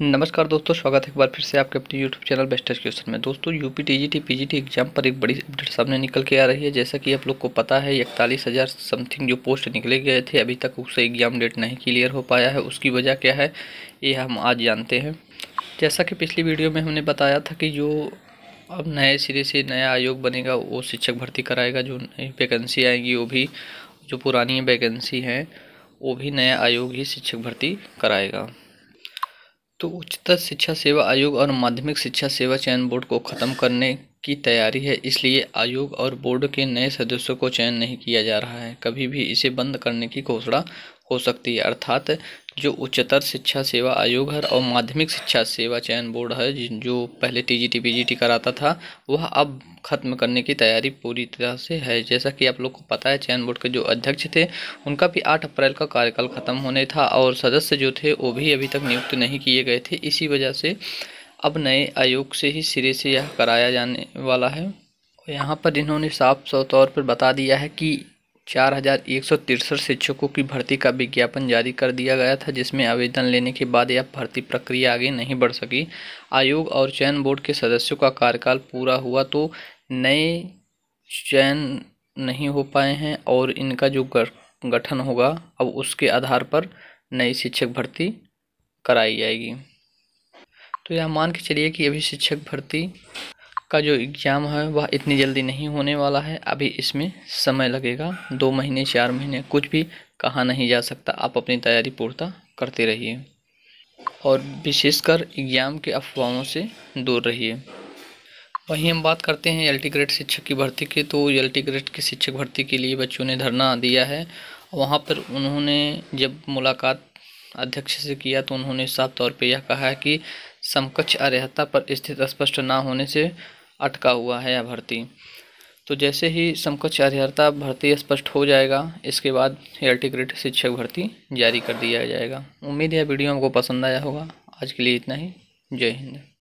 नमस्कार दोस्तों स्वागत है एक बार फिर से आपके अपने यूट्यूब चैनल बेस्ट क्वेश्चन में दोस्तों यूपी टीजीटी पीजीटी एग्जाम पर एक बड़ी अपडेट सामने निकल के आ रही है जैसा कि आप लोग को पता है इकतालीस हज़ार समथिंग जो पोस्ट निकले गए थे अभी तक उससे एग्जाम डेट नहीं क्लियर हो पाया है उसकी वजह क्या है ये हम आज जानते हैं जैसा कि पिछली वीडियो में हमने बताया था कि जो अब नए सिरे से नया आयोग बनेगा वो शिक्षक भर्ती कराएगा जो नई वैकेंसी आएगी वो भी जो पुरानी वैकेंसी हैं वो भी नया आयोग ही शिक्षक भर्ती कराएगा तो उच्चतर शिक्षा सेवा आयोग और माध्यमिक शिक्षा सेवा चयन बोर्ड को खत्म करने की तैयारी है इसलिए आयोग और बोर्ड के नए सदस्यों को चयन नहीं किया जा रहा है कभी भी इसे बंद करने की घोषणा हो सकती है अर्थात जो उच्चतर शिक्षा सेवा आयोग है और माध्यमिक शिक्षा सेवा चयन बोर्ड है जो पहले T G T P G T कराता था वह अब ख़त्म करने की तैयारी पूरी तरह से है जैसा कि आप लोग को पता है चयन बोर्ड के जो अध्यक्ष थे उनका भी आठ अप्रैल का कार्यकाल ख़त्म होने था और सदस्य जो थे वो भी अभी तक नियुक्त नहीं किए गए थे इसी वजह से अब नए आयोग से ही सिरे से यह कराया जाने वाला है यहाँ पर इन्होंने साफ तौर पर बता दिया है कि चार हजार एक सौ तिरसठ शिक्षकों की भर्ती का विज्ञापन जारी कर दिया गया था जिसमें आवेदन लेने के बाद यह भर्ती प्रक्रिया आगे नहीं बढ़ सकी आयोग और चयन बोर्ड के सदस्यों का कार्यकाल पूरा हुआ तो नए चयन नहीं हो पाए हैं और इनका जो गठन होगा अब उसके आधार पर नई शिक्षक भर्ती कराई जाएगी तो यह मान के चलिए कि अभी शिक्षक भर्ती का जो एग्ज़ाम है वह इतनी जल्दी नहीं होने वाला है अभी इसमें समय लगेगा दो महीने चार महीने कुछ भी कहा नहीं जा सकता आप अपनी तैयारी पूर्ता करते रहिए और विशेषकर एग्ज़ाम के अफवाहों से दूर रहिए वहीं हम बात करते हैं एल ग्रेड शिक्षक की भर्ती की तो एल ग्रेड की शिक्षक भर्ती के लिए बच्चों ने धरना दिया है वहाँ पर उन्होंने जब मुलाकात अध्यक्ष से किया तो उन्होंने साफ तौर पे यह कहा है कि समकक्ष अर्हता पर स्थित स्पष्ट ना होने से अटका हुआ है यह भर्ती तो जैसे ही समकक्ष अर्हता भर्ती स्पष्ट हो जाएगा इसके बाद एल्टीग्रेट शिक्षक भर्ती जारी कर दिया जाएगा उम्मीद है वीडियो हमको पसंद आया होगा आज के लिए इतना ही जय हिंद